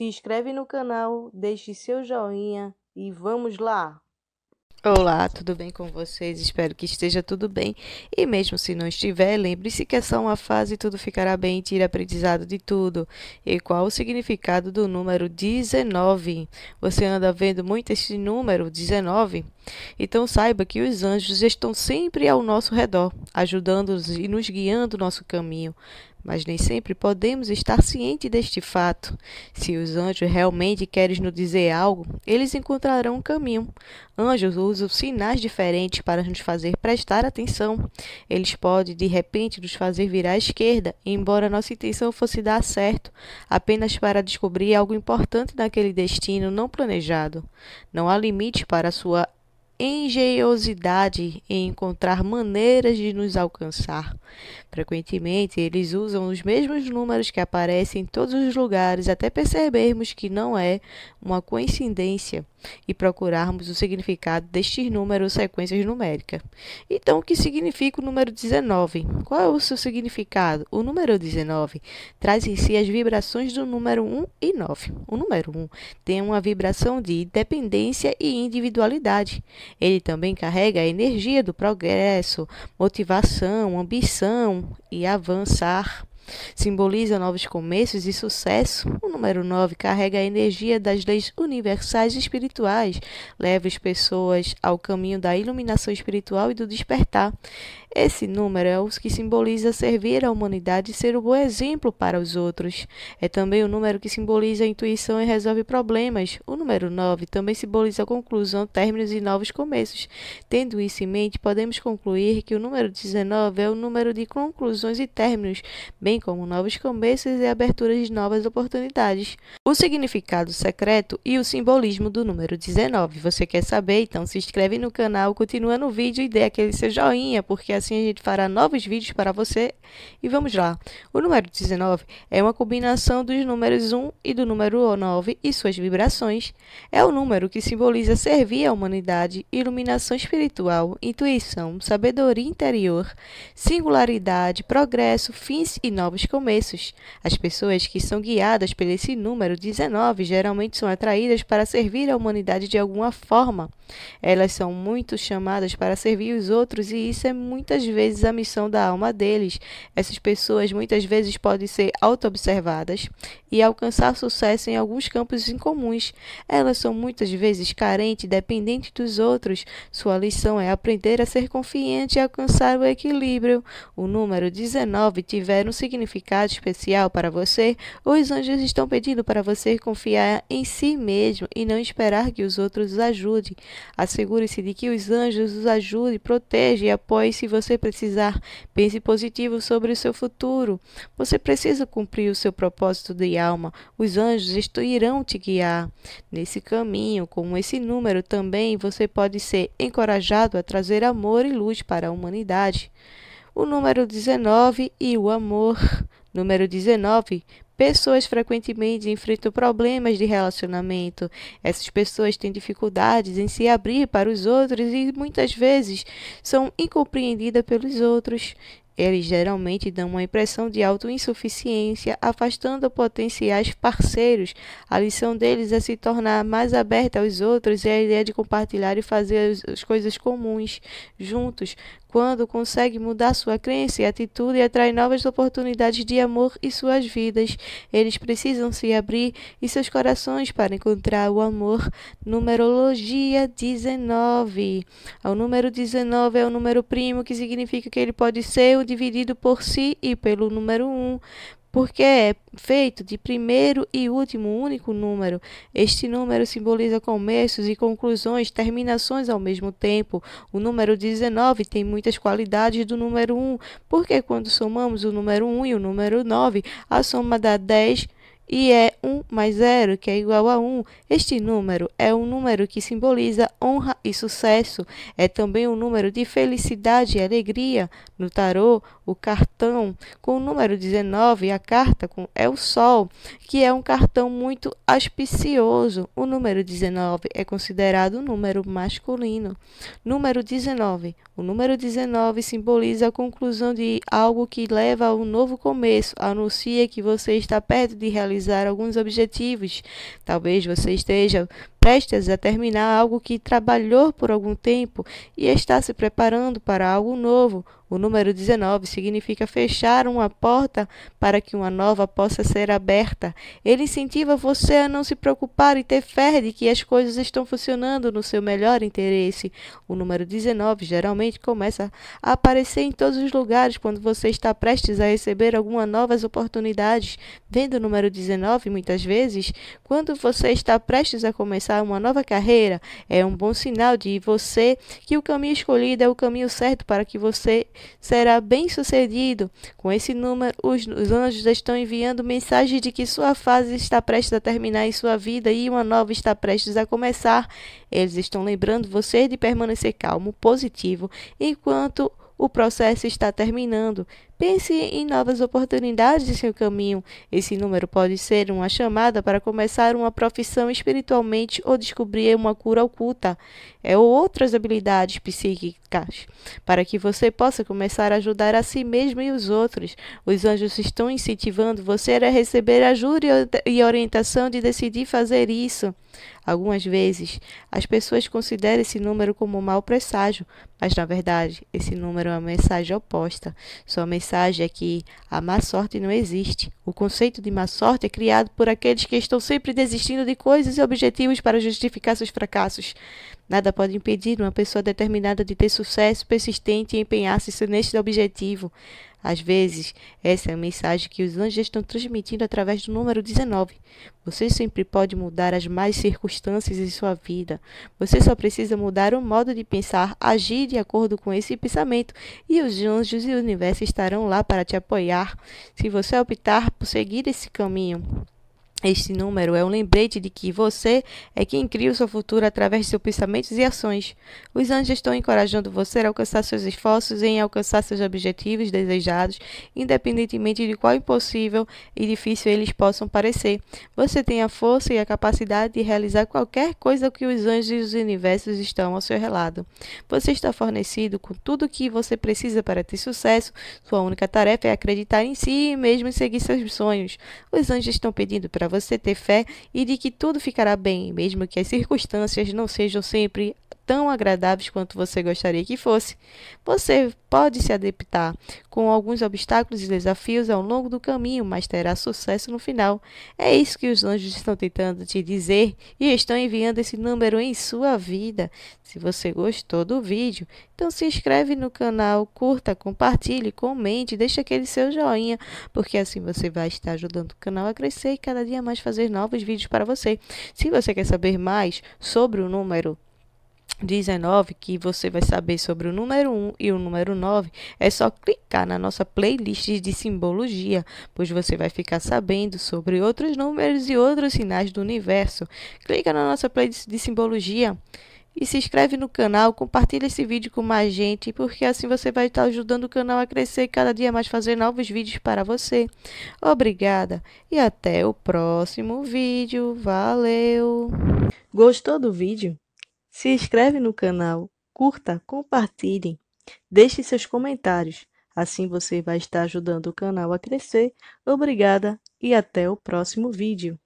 Se inscreve no canal, deixe seu joinha e vamos lá! Olá, tudo bem com vocês? Espero que esteja tudo bem. E mesmo se não estiver, lembre-se que é só uma fase e tudo ficará bem. Tire aprendizado de tudo. E qual o significado do número 19? Você anda vendo muito esse número 19? Então saiba que os anjos estão sempre ao nosso redor, ajudando-nos e nos guiando o nosso caminho mas nem sempre podemos estar cientes deste fato. Se os anjos realmente querem nos dizer algo, eles encontrarão um caminho. Anjos usam sinais diferentes para nos fazer prestar atenção. Eles podem, de repente, nos fazer virar à esquerda, embora nossa intenção fosse dar certo, apenas para descobrir algo importante naquele destino não planejado. Não há limite para sua engenhosidade em encontrar maneiras de nos alcançar. Frequentemente, eles usam os mesmos números que aparecem em todos os lugares até percebermos que não é uma coincidência e procurarmos o significado destes números sequências numéricas. Então, o que significa o número 19? Qual é o seu significado? O número 19 traz em si as vibrações do número 1 e 9. O número 1 tem uma vibração de independência e individualidade. Ele também carrega a energia do progresso, motivação, ambição e avançar. Simboliza novos começos e sucesso. O número 9 carrega a energia das leis universais espirituais, leva as pessoas ao caminho da iluminação espiritual e do despertar. Esse número é o que simboliza servir à humanidade e ser um bom exemplo para os outros. É também o número que simboliza a intuição e resolve problemas. O número 9 também simboliza a conclusão, términos e novos começos. Tendo isso em mente, podemos concluir que o número 19 é o número de conclusões e términos, bem como novos começos e aberturas de novas oportunidades. O significado secreto e o simbolismo do número 19. Você quer saber? Então se inscreve no canal, continua no vídeo e dê aquele seu joinha, porque assim a gente fará novos vídeos para você. E vamos lá. O número 19 é uma combinação dos números 1 e do número 9 e suas vibrações. É o número que simboliza servir à humanidade, iluminação espiritual, intuição, sabedoria interior, singularidade, progresso, fins e novos começos. As pessoas que são guiadas pelo esse número 19 geralmente são atraídas para servir à humanidade de alguma forma. Elas são muito chamadas para servir os outros e isso é muito muitas vezes a missão da alma deles. Essas pessoas muitas vezes podem ser autoobservadas e alcançar sucesso em alguns campos incomuns. Elas são muitas vezes carentes e dependentes dos outros. Sua lição é aprender a ser confiante e alcançar o equilíbrio. O número 19 tiver um significado especial para você, os anjos estão pedindo para você confiar em si mesmo e não esperar que os outros os ajudem. Assegure-se de que os anjos os ajudem, protejam e apoiem se você você precisar. Pense positivo sobre o seu futuro. Você precisa cumprir o seu propósito de alma. Os anjos irão te guiar. Nesse caminho, com esse número também, você pode ser encorajado a trazer amor e luz para a humanidade. O número 19 e o amor. Número 19 Pessoas frequentemente enfrentam problemas de relacionamento. Essas pessoas têm dificuldades em se abrir para os outros e muitas vezes são incompreendidas pelos outros. Eles geralmente dão uma impressão de autoinsuficiência, afastando potenciais parceiros. A lição deles é se tornar mais aberta aos outros e a ideia de compartilhar e fazer as coisas comuns juntos quando consegue mudar sua crença e atitude e atrai novas oportunidades de amor em suas vidas. Eles precisam se abrir e seus corações para encontrar o amor. Numerologia 19. O número 19 é o número primo, que significa que ele pode ser dividido por si e pelo número 1 porque é feito de primeiro e último único número. Este número simboliza começos e conclusões, terminações ao mesmo tempo. O número 19 tem muitas qualidades do número 1, porque quando somamos o número 1 e o número 9, a soma dá 10 e é 1 mais 0, que é igual a 1. Este número é um número que simboliza honra e sucesso. É também um número de felicidade e alegria. No tarô, o cartão com o número 19, a carta com é o sol, que é um cartão muito auspicioso. O número 19 é considerado um número masculino. Número 19. O número 19 simboliza a conclusão de algo que leva a um novo começo, anuncia que você está perto de realizar realizar alguns objetivos. Talvez você esteja prestes a terminar algo que trabalhou por algum tempo e está se preparando para algo novo o número 19 significa fechar uma porta para que uma nova possa ser aberta. Ele incentiva você a não se preocupar e ter fé de que as coisas estão funcionando no seu melhor interesse. O número 19 geralmente começa a aparecer em todos os lugares quando você está prestes a receber algumas novas oportunidades. Vendo o número 19 muitas vezes, quando você está prestes a começar uma nova carreira, é um bom sinal de você que o caminho escolhido é o caminho certo para que você será bem-sucedido. Com esse número, os, os anjos estão enviando mensagem de que sua fase está prestes a terminar em sua vida e uma nova está prestes a começar. Eles estão lembrando você de permanecer calmo, positivo, enquanto o processo está terminando. Pense em novas oportunidades em seu caminho. Esse número pode ser uma chamada para começar uma profissão espiritualmente ou descobrir uma cura oculta é, ou outras habilidades psíquicas, para que você possa começar a ajudar a si mesmo e os outros. Os anjos estão incentivando você a receber ajuda e orientação de decidir fazer isso. Algumas vezes, as pessoas consideram esse número como um mau presságio, mas na verdade, esse número é uma mensagem oposta. Sua mensagem mensagem é que a má sorte não existe. O conceito de má sorte é criado por aqueles que estão sempre desistindo de coisas e objetivos para justificar seus fracassos. Nada pode impedir uma pessoa determinada de ter sucesso persistente e empenhar-se neste objetivo. Às vezes, essa é a mensagem que os anjos estão transmitindo através do número 19. Você sempre pode mudar as mais circunstâncias em sua vida. Você só precisa mudar o modo de pensar, agir de acordo com esse pensamento, e os anjos e o universo estarão lá para te apoiar se você optar por seguir esse caminho. Este número é um lembrete de que você é quem cria o seu futuro através de seus pensamentos e ações. Os anjos estão encorajando você a alcançar seus esforços em alcançar seus objetivos desejados, independentemente de quão impossível e difícil eles possam parecer. Você tem a força e a capacidade de realizar qualquer coisa que os anjos e os universos estão ao seu relado. Você está fornecido com tudo o que você precisa para ter sucesso. Sua única tarefa é acreditar em si mesmo e mesmo seguir seus sonhos. Os anjos estão pedindo para você ter fé e de que tudo ficará bem, mesmo que as circunstâncias não sejam sempre tão agradáveis quanto você gostaria que fosse. Você pode se adaptar com alguns obstáculos e desafios ao longo do caminho, mas terá sucesso no final. É isso que os anjos estão tentando te dizer e estão enviando esse número em sua vida. Se você gostou do vídeo, então se inscreve no canal, curta, compartilhe, comente, deixe aquele seu joinha, porque assim você vai estar ajudando o canal a crescer e cada dia mais fazer novos vídeos para você. Se você quer saber mais sobre o número 19 que você vai saber sobre o número 1 e o número 9, é só clicar na nossa playlist de simbologia, pois você vai ficar sabendo sobre outros números e outros sinais do universo. Clica na nossa playlist de simbologia e se inscreve no canal, compartilha esse vídeo com mais gente, porque assim você vai estar ajudando o canal a crescer e cada dia mais fazer novos vídeos para você. Obrigada e até o próximo vídeo. Valeu! Gostou do vídeo? Se inscreve no canal, curta, compartilhe, deixe seus comentários. Assim você vai estar ajudando o canal a crescer. Obrigada e até o próximo vídeo.